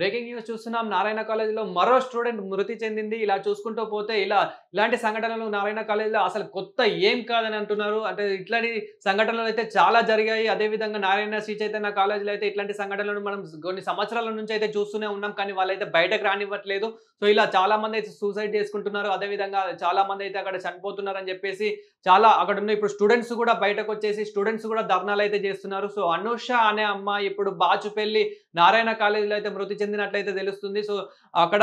breaking news చూస్తున్నాం నారాయణ కాలేజీలో మరో స్టూడెంట్ మృతి చెందింది ఇలా చూసుకుంటూ పోతే ఇలా ఇలాంటి సంఘటనలు నారాయణ కాలేజీలో అసలు కొత్త ఏం కాదని అంటున్నారు అంటే ఇట్లాంటి సంఘటనలు అయితే చాలా జరిగాయి అదేవిధంగా నారాయణ శ్రీ చైతన్య కాలేజీలో అయితే ఇట్లాంటి సంఘటనలు మనం కొన్ని సంవత్సరాల నుంచి అయితే చూస్తూనే ఉన్నాం కానీ వాళ్ళైతే బయటకు రానివ్వట్లేదు సో ఇలా చాలా మంది అయితే సూసైడ్ చేసుకుంటున్నారు అదేవిధంగా చాలా మంది అయితే అక్కడ చనిపోతున్నారని చెప్పేసి చాలా అక్కడ ఉన్న ఇప్పుడు స్టూడెంట్స్ కూడా బయటకు వచ్చేసి స్టూడెంట్స్ కూడా ధర్నాలు అయితే చేస్తున్నారు సో అనూష అనే అమ్మ ఇప్పుడు పెళ్లి నారాయణ కాలేజీలో అయితే మృతి చెంది చెందినట్లయితే తెలుస్తుంది సో అక్కడ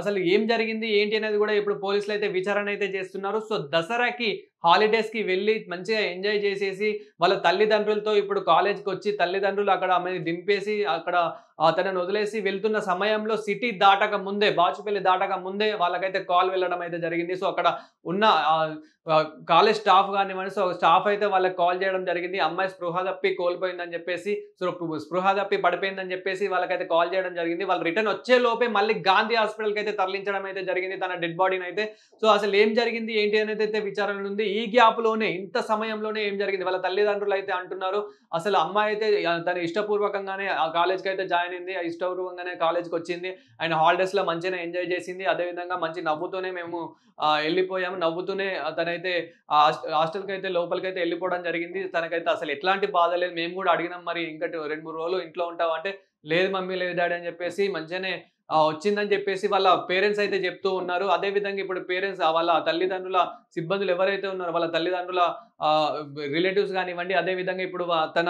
అసలు ఏం జరిగింది ఏంటి అనేది కూడా ఇప్పుడు పోలీసులు అయితే విచారణ అయితే చేస్తున్నారు సో దసరాకి హాలిడేస్కి వెళ్ళి మంచిగా ఎంజాయ్ చేసేసి వాళ్ళ తల్లిదండ్రులతో ఇప్పుడు కాలేజ్కి వచ్చి తల్లిదండ్రులు అక్కడ ఆమెను దింపేసి అక్కడ తనను వదిలేసి వెళ్తున్న సమయంలో సిటీ దాటక ముందే బాచుపల్లి దాటక ముందే వాళ్ళకైతే కాల్ వెళ్ళడం అయితే జరిగింది సో అక్కడ ఉన్న కాలేజ్ స్టాఫ్ కానివ్వండి సో స్టాఫ్ అయితే వాళ్ళకి కాల్ చేయడం జరిగింది అమ్మాయి స్పృహ తప్పి కోల్పోయిందని చెప్పేసి సో స్పృహ తప్పి పడిపోయిందని చెప్పేసి వాళ్ళకైతే కాల్ చేయడం జరిగింది వాళ్ళు రిటర్న్ వచ్చే లోపే మళ్ళీ గాంధీ హాస్పిటల్కి అయితే తరలించడం అయితే జరిగింది తన డెడ్ బాడీని అయితే సో అసలు ఏం జరిగింది ఏంటి అనేది అయితే విచారణ ఉంది ఈ గ్యాప్ లోనే ఇంత సమయంలోనే ఏం జరిగింది వాళ్ళ తల్లిదండ్రులు అయితే అంటున్నారు అసలు అమ్మాయి అయితే తన ఇష్టపూర్వకంగానే ఆ కాలేజ్కి అయితే జాయిన్ అయింది ఇష్టపూర్వకంగానే కాలేజ్కి వచ్చింది అండ్ లో మంచిగా ఎంజాయ్ చేసింది అదేవిధంగా మంచి నవ్వుతూనే మేము వెళ్ళిపోయాము నవ్వుతూనే తనైతే హాస్టల్ అయితే లోపలికైతే వెళ్ళిపోవడం జరిగింది తనకైతే అసలు ఎట్లాంటి బాధ లేదు మేము కూడా అడిగినాం మరి ఇంకటి రెండు మూడు రోజులు ఇంట్లో ఉంటామంటే లేదు మమ్మీ లేదు డాడీ అని చెప్పేసి మంచిగానే వచ్చిందని చెప్పేసి వాళ్ళ పేరెంట్స్ అయితే చెప్తూ ఉన్నారు అదేవిధంగా ఇప్పుడు పేరెంట్స్ వాళ్ళ తల్లిదండ్రుల సిబ్బందులు ఎవరైతే ఉన్నారో వాళ్ళ తల్లిదండ్రుల రిలేటివ్స్ కానివ్వండి అదేవిధంగా ఇప్పుడు తన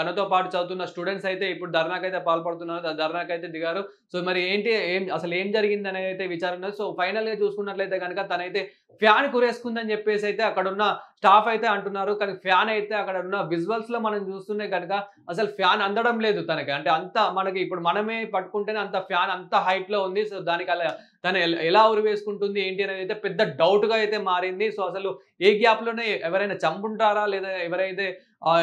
తనతో పాటు చదువుతున్న స్టూడెంట్స్ అయితే ఇప్పుడు ధర్నాకైతే పాల్పడుతున్నారు ధర్నాకైతే దిగారు సో మరి ఏంటి ఏం అసలు ఏం జరిగింది అనేది అయితే విచారణ సో ఫైనల్ గా చూసుకున్నట్లయితే కనుక తనైతే ఫ్యాన్ కురేసుకుందని చెప్పేసి అయితే అక్కడ ఉన్న స్టాఫ్ అయితే అంటున్నారు కానీ ఫ్యాన్ అయితే అక్కడ ఉన్న విజువల్స్ లో మనం చూస్తున్నే కనుక అసలు ఫ్యాన్ అందడం లేదు తనకి అంటే అంత మనకి ఇప్పుడు మనమే పట్టుకుంటేనే అంత ఫ్యాన్ అంత హైట్ లో ఉంది సో దానికి అలా తను ఎలా ఉరి వేసుకుంటుంది ఏంటి అనేది అయితే పెద్ద డౌట్గా అయితే మారింది సో అసలు ఏ గ్యాప్లోనే ఎవరైనా చంపుంటారా లేదా ఎవరైతే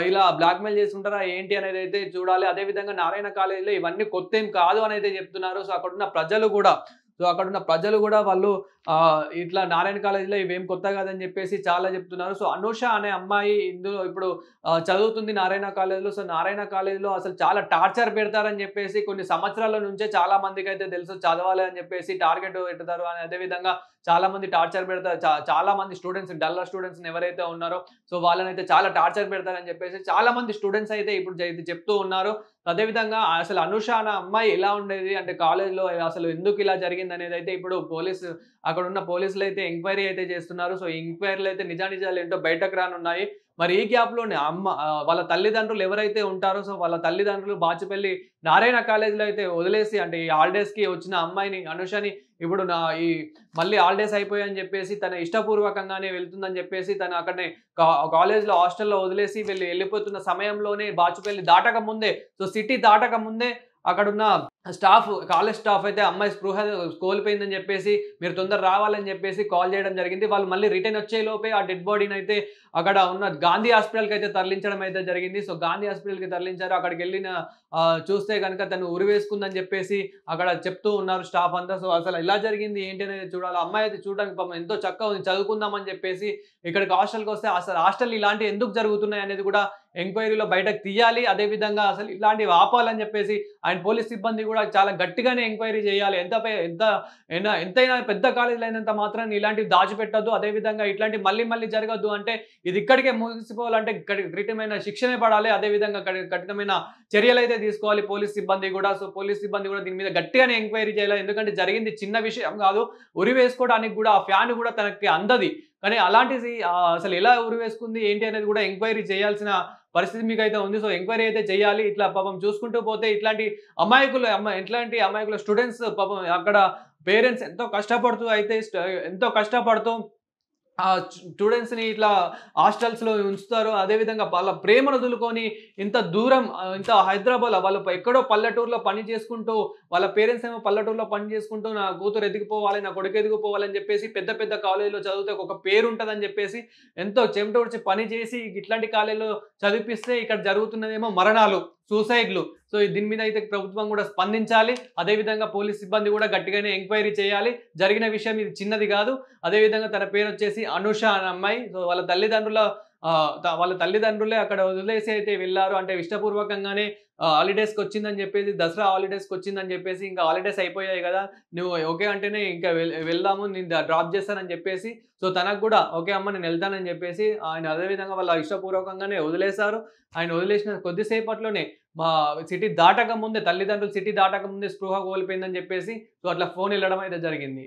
ఇలా బ్లాక్మెయిల్ చేసుకుంటారా ఏంటి అనేది అయితే చూడాలి అదేవిధంగా నారాయణ కాలేజీలో ఇవన్నీ కొత్త ఏం కాదు అని అయితే చెప్తున్నారు సో అక్కడున్న ప్రజలు కూడా సో అక్కడ ఉన్న ప్రజలు కూడా వాళ్ళు ఇట్లా నారాయణ కాలేజీలో ఇవేం కొత్త కాదని చెప్పేసి చాలా చెప్తున్నారు సో అనూష అనే అమ్మాయి ఇందులో ఇప్పుడు చదువుతుంది నారాయణ కాలేజీలో సో నారాయణ కాలేజీలో అసలు చాలా టార్చర్ పెడతారని చెప్పేసి కొన్ని సంవత్సరాల నుంచే చాలా మందికి అయితే తెలుసు చదవాలి అని చెప్పేసి టార్గెట్ పెడతారు అని అదేవిధంగా చాలా మంది టార్చర్ పెడతారు చాలా మంది స్టూడెంట్స్ డల్ స్టూడెంట్స్ ఎవరైతే ఉన్నారో సో వాళ్ళని అయితే చాలా టార్చర్ పెడతారని చెప్పేసి చాలా మంది స్టూడెంట్స్ అయితే ఇప్పుడు చెప్తూ ఉన్నారు అదేవిధంగా అసలు అనుష అన్న అమ్మాయి ఎలా ఉండేది అంటే కాలేజ్లో అసలు ఎందుకు ఇలా జరిగింది అనేది అయితే ఇప్పుడు పోలీసు అక్కడ ఉన్న పోలీసులు అయితే ఎంక్వైరీ అయితే చేస్తున్నారు సో ఎంక్వైరీలు అయితే నిజానిజాలు ఏంటో బయటకు రానున్నాయి మరి ఈ గ్యాప్లోనే అమ్మ వాళ్ళ తల్లిదండ్రులు ఎవరైతే ఉంటారో సో వాళ్ళ తల్లిదండ్రులు బాచిపల్లి నారాయణ కాలేజీలో అయితే వదిలేసి అంటే ఈ హాలిడేస్కి వచ్చిన అమ్మాయిని అనుషని ఇప్పుడు నా ఈ మళ్ళీ హాలిడేస్ అయిపోయాయని చెప్పేసి తన ఇష్టపూర్వకంగానే వెళ్తుందని చెప్పేసి తను అక్కడనే కాలేజ్లో హాస్టల్లో వదిలేసి వెళ్ళి వెళ్ళిపోతున్న సమయంలోనే బాచిపల్లి దాటక ముందే సో సిటీ దాటక ముందే అక్కడున్న స్టాఫ్ కాలేజ్ స్టాఫ్ అయితే అమ్మాయి స్పృహ కోల్పోయిందని చెప్పేసి మీరు తొందర రావాలని చెప్పేసి కాల్ చేయడం జరిగింది వాళ్ళు మళ్ళీ రిటర్న్ వచ్చే లోపే ఆ డెడ్ బాడీని అయితే అక్కడ ఉన్న గాంధీ హాస్పిటల్కి అయితే తరలించడం అయితే జరిగింది సో గాంధీ హాస్పిటల్కి తరలించారు అక్కడికి వెళ్ళిన చూస్తే కనుక తను ఉరివేసుకుందని చెప్పేసి అక్కడ చెప్తూ ఉన్నారు స్టాఫ్ అంతా సో అసలు ఇలా జరిగింది ఏంటి అనేది చూడాలి అమ్మాయి అయితే చూడడానికి పాపం ఎంతో చక్కగా ఉంది చదువుకుందామని చెప్పేసి ఇక్కడికి హాస్టల్కి వస్తే అసలు హాస్టల్ ఇలాంటి ఎందుకు జరుగుతున్నాయి అనేది కూడా ఎంక్వైరీలో బయటకు తీయాలి అదేవిధంగా అసలు ఇలాంటివి ఆపాలని చెప్పేసి ఆయన పోలీస్ సిబ్బంది కూడా కూడా చాలా గట్టిగానే ఎంక్వైరీ చేయాలి ఎంత ఎంత ఎంతైనా పెద్ద కాలేజీలు అయినంత మాత్రం ఇలాంటివి దాచిపెట్టద్దు అదేవిధంగా ఇట్లాంటి మళ్ళీ మళ్ళీ జరగద్దు అంటే ఇది ఇక్కడికే ముగిసిపోవాలంటే కఠినమైన శిక్షణే పడాలి అదేవిధంగా కఠినమైన చర్యలు అయితే తీసుకోవాలి పోలీస్ సిబ్బంది కూడా సో పోలీస్ సిబ్బంది కూడా దీని మీద గట్టిగానే ఎంక్వైరీ చేయాలి ఎందుకంటే జరిగింది చిన్న విషయం కాదు ఉరి వేసుకోవడానికి కూడా ఆ ఫ్యాన్ కూడా తనకి అందది కానీ అలాంటిది అసలు ఎలా ఉరి వేసుకుంది ఏంటి అనేది కూడా ఎంక్వైరీ చేయాల్సిన పరిస్థితి మీకు అయితే ఉంది సో ఎంక్వైరీ అయితే చేయాలి ఇట్లా పాపం చూసుకుంటూ పోతే ఇట్లాంటి అమాయకులు ఇట్లాంటి అమాయకుల స్టూడెంట్స్ పాపం అక్కడ పేరెంట్స్ ఎంతో కష్టపడుతూ అయితే ఎంతో కష్టపడుతూ ఆ స్టూడెంట్స్ని ఇట్లా హాస్టల్స్లో ఉంచుతారు అదేవిధంగా వాళ్ళ ప్రేమను వదులుకొని ఇంత దూరం ఇంత హైదరాబాద్ వాళ్ళు ఎక్కడో పల్లెటూరులో పని చేసుకుంటూ వాళ్ళ పేరెంట్స్ ఏమో పల్లెటూరులో పని చేసుకుంటూ నా కూతురు ఎదిగిపోవాలి నా కొడుకు ఎదిగిపోవాలని చెప్పేసి పెద్ద పెద్ద కాలేజీలో చదివితే ఒక పేరు ఉంటుందని చెప్పేసి ఎంతో చెమట వచ్చి పని చేసి ఇట్లాంటి కాలేజీలో చదివిస్తే ఇక్కడ జరుగుతున్నదేమో మరణాలు సూసైడ్లు సో దీని మీద అయితే ప్రభుత్వం కూడా స్పందించాలి అదేవిధంగా పోలీస్ సిబ్బంది కూడా గట్టిగానే ఎంక్వైరీ చేయాలి జరిగిన విషయం ఇది చిన్నది కాదు అదేవిధంగా తన పేరు వచ్చేసి అనుష అనే అమ్మాయి సో వాళ్ళ తల్లిదండ్రుల వాళ్ళ తల్లిదండ్రులే అక్కడ వదిలేసి అయితే వెళ్ళారు అంటే ఇష్టపూర్వకంగానే హాలిడేస్కి వచ్చిందని చెప్పేసి దసరా హాలిడేస్కి వచ్చిందని చెప్పేసి ఇంకా హాలిడేస్ అయిపోయాయి కదా నువ్వు ఓకే అంటేనే ఇంకా వెళ్దాము నేను డ్రాప్ చేస్తానని చెప్పేసి సో తనకు కూడా ఓకే అమ్మ నేను వెళ్తానని చెప్పేసి ఆయన అదేవిధంగా వాళ్ళ ఇష్టపూర్వకంగానే వదిలేశారు ఆయన వదిలేసిన కొద్దిసేపట్లోనే మా సిటీ దాటక ముందే తల్లిదండ్రులు సిటీ దాటక ముందే స్పృహ కోల్పోయిందని చెప్పేసి సో అట్లా ఫోన్ వెళ్ళడం అయితే జరిగింది